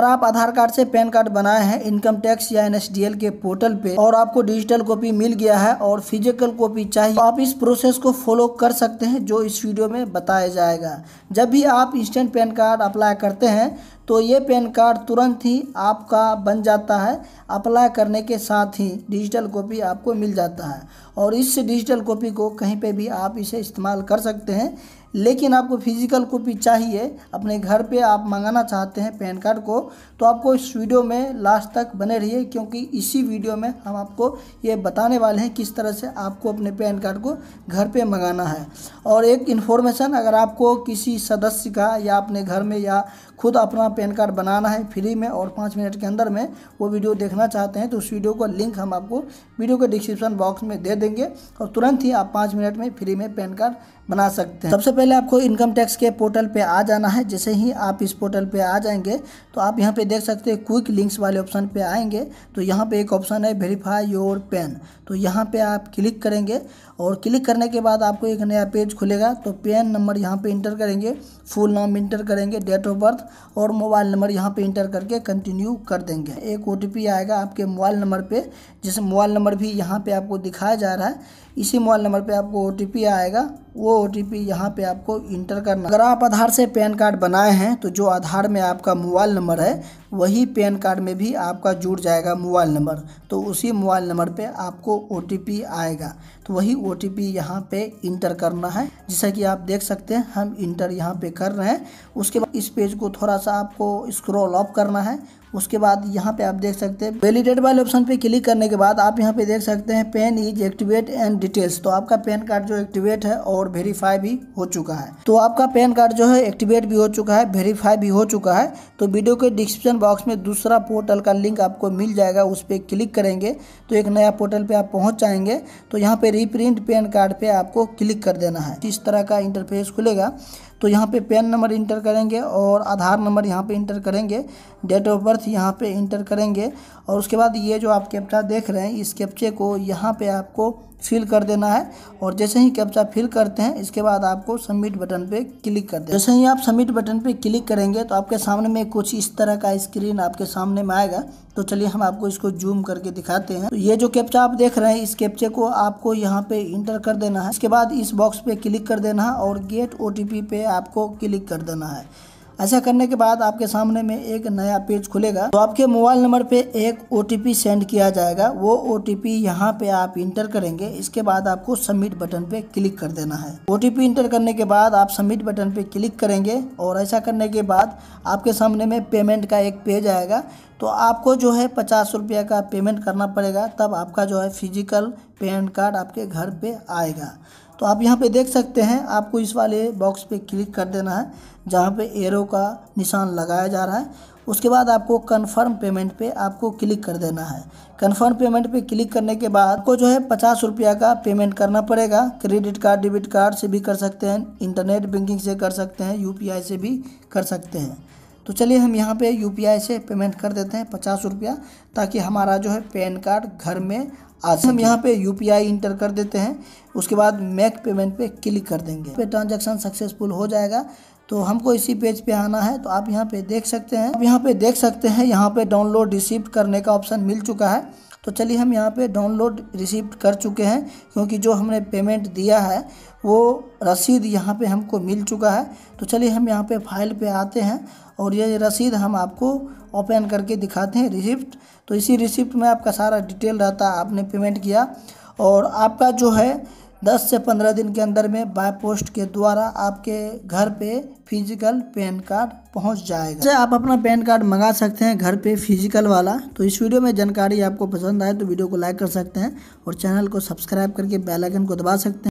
अगर आप आधार कार्ड से पैन कार्ड बनाए हैं इनकम टैक्स या एनएसडीएल के पोर्टल पे और आपको डिजिटल कॉपी मिल गया है और फिजिकल कॉपी चाहिए तो आप इस प्रोसेस को फॉलो कर सकते हैं जो इस वीडियो में बताया जाएगा जब भी आप इंस्टेंट पैन कार्ड अप्लाई करते हैं तो ये पैन कार्ड तुरंत ही आपका बन जाता है अप्लाई करने के साथ ही डिजिटल कॉपी आपको मिल जाता है और इस डिजिटल कॉपी को कहीं पे भी आप इसे इस्तेमाल कर सकते हैं लेकिन आपको फिज़िकल कॉपी चाहिए अपने घर पे आप मंगाना चाहते हैं पैन कार्ड को तो आपको इस वीडियो में लास्ट तक बने रहिए क्योंकि इसी वीडियो में हम आपको ये बताने वाले हैं किस तरह से आपको अपने पैन कार्ड को घर पे मंगाना है और एक इन्फॉर्मेशन अगर आपको किसी सदस्य का या अपने घर में या खुद अपना अपना पैन कार्ड बनाना है फ्री में और पाँच मिनट के अंदर में वो वीडियो देखना चाहते हैं तो उस वीडियो का लिंक हम आपको वीडियो के डिस्क्रिप्शन बॉक्स में दे देंगे और तुरंत ही आप पाँच मिनट में फ्री में पैन कार्ड बना सकते हैं सबसे पहले आपको इनकम टैक्स के पोर्टल पर आ जाना है जैसे ही आप इस पोर्टल पर आ जाएंगे तो आप यहाँ पर देख सकते हैं क्विक लिंक्स वाले ऑप्शन पर आएंगे तो यहाँ पर एक ऑप्शन है वेरीफाई योर पेन तो यहाँ पर आप क्लिक करेंगे और क्लिक करने के बाद आपको एक नया पेज खुलेगा तो पेन नंबर यहाँ पर इंटर करेंगे फुल नाम इंटर करेंगे डेट ऑफ बर्थ और मोबाइल नंबर यहाँ पे इंटर करके कंटिन्यू कर देंगे एक ओ आएगा आपके मोबाइल नंबर पे जिस मोबाइल नंबर भी यहाँ पे आपको दिखाया जा रहा है इसी मोबाइल नंबर पे आपको ओ आएगा वो ओ टी यहाँ पर आपको इंटर करना अगर आप आधार से पैन कार्ड बनाए हैं तो जो आधार में आपका मोबाइल नंबर है वही पैन कार्ड में भी आपका जुड़ जाएगा मोबाइल नंबर तो उसी मोबाइल नंबर पे आपको ओ आएगा तो वही ओ टी पी यहाँ पर इंटर करना है जैसा कि आप देख सकते हैं हम इंटर यहाँ पे कर रहे हैं उसके बाद इस पेज को थोड़ा सा आपको स्क्रॉल ऑफ करना है उसके बाद यहाँ पे आप देख सकते हैं वेलीडेट वाले ऑप्शन पे क्लिक करने के बाद आप यहाँ पे देख सकते हैं PAN is activate and details तो आपका पैन कार्ड जो एक्टिवेट है और वेरीफाई भी हो चुका है तो आपका पैन कार्ड जो है एक्टिवेट भी हो चुका है वेरीफाई भी हो चुका है तो वीडियो के डिस्क्रिप्शन बॉक्स में दूसरा पोर्टल का लिंक आपको मिल जाएगा उस पर क्लिक करेंगे तो एक नया पोर्टल पर आप पहुँच जाएंगे तो यहाँ पर रिप्रिंट पैन कार्ड पर आपको क्लिक कर देना है इस तरह का इंटरफेस खुलेगा तो यहाँ पे पेन नंबर इंटर करेंगे और आधार नंबर यहाँ पे इंटर करेंगे डेट ऑफ बर्थ यहाँ पे इंटर करेंगे और उसके बाद ये जो आप कैप्चा देख रहे हैं इस कैप्चे को यहाँ पे आपको फिल कर देना है और जैसे ही कैप्चा फिल करते हैं इसके बाद आपको सबमिट बटन पे क्लिक कर दे जैसे ही आप सबमिट बटन पे क्लिक करेंगे तो आपके सामने में कुछ इस तरह का स्क्रीन आपके सामने में आएगा तो चलिए हम आपको इसको जूम करके दिखाते हैं तो ये जो कैप्चा आप देख रहे हैं इस कैप्चे को आपको यहाँ पे इंटर कर देना है इसके बाद इस बॉक्स पे क्लिक कर देना है और गेट ओ पे आपको क्लिक कर देना है ऐसा करने के बाद आपके सामने में एक नया पेज खुलेगा तो आपके मोबाइल नंबर पे एक ओ सेंड किया जाएगा वो ओ टी यहाँ पे आप इंटर करेंगे इसके बाद आपको सबमिट बटन पे क्लिक कर देना है ओ इंटर करने के बाद आप सबमिट बटन पे क्लिक करेंगे और ऐसा करने के बाद आपके सामने में पेमेंट का एक पेज आएगा तो आपको जो है पचास रुपये का पेमेंट करना पड़ेगा तब आपका जो है फिजिकल पैन कार्ड आपके घर पे आएगा तो आप यहाँ पे देख सकते हैं आपको इस वाले बॉक्स पे क्लिक कर देना है जहाँ पे एरो का निशान लगाया जा रहा है उसके बाद आपको कन्फर्म पेमेंट पे आपको क्लिक कर देना है कन्फर्म पेमेंट पे क्लिक करने के बाद आपको जो है पचास रुपया का पेमेंट करना पड़ेगा क्रेडिट कार्ड डेबिट कार्ड से भी कर सकते हैं इंटरनेट बैंकिंग से कर सकते हैं यू से भी कर सकते हैं तो चलिए हम यहाँ पे यूपीआई से पेमेंट कर देते हैं पचास रुपया ताकि हमारा जो है पैन कार्ड घर में आज हम यहाँ पे यू इंटर कर देते हैं उसके बाद मैक पेमेंट पे क्लिक कर देंगे पे ट्रांजैक्शन सक्सेसफुल हो जाएगा तो हमको इसी पेज पे आना है तो आप यहाँ पे देख सकते हैं आप यहाँ पे देख सकते हैं यहाँ पे डाउनलोड रिसिप्ट करने का ऑप्शन मिल चुका है तो चलिए हम यहाँ पे डाउनलोड रिसिप्ट कर चुके हैं क्योंकि जो हमने पेमेंट दिया है वो रसीद यहाँ पे हमको मिल चुका है तो चलिए हम यहाँ पे फाइल पे आते हैं और ये रसीद हम आपको ओपन करके दिखाते हैं रिसिप्ट तो इसी रिसिप्ट में आपका सारा डिटेल रहता है आपने पेमेंट किया और आपका जो है दस से पंद्रह दिन के अंदर में बाय पोस्ट के द्वारा आपके घर पे फिजिकल पैन कार्ड पहुंच जाएगा जैसे आप अपना पैन कार्ड मंगा सकते हैं घर पे फिजिकल वाला तो इस वीडियो में जानकारी आपको पसंद आए तो वीडियो को लाइक कर सकते हैं और चैनल को सब्सक्राइब करके बेल आइकन को दबा सकते हैं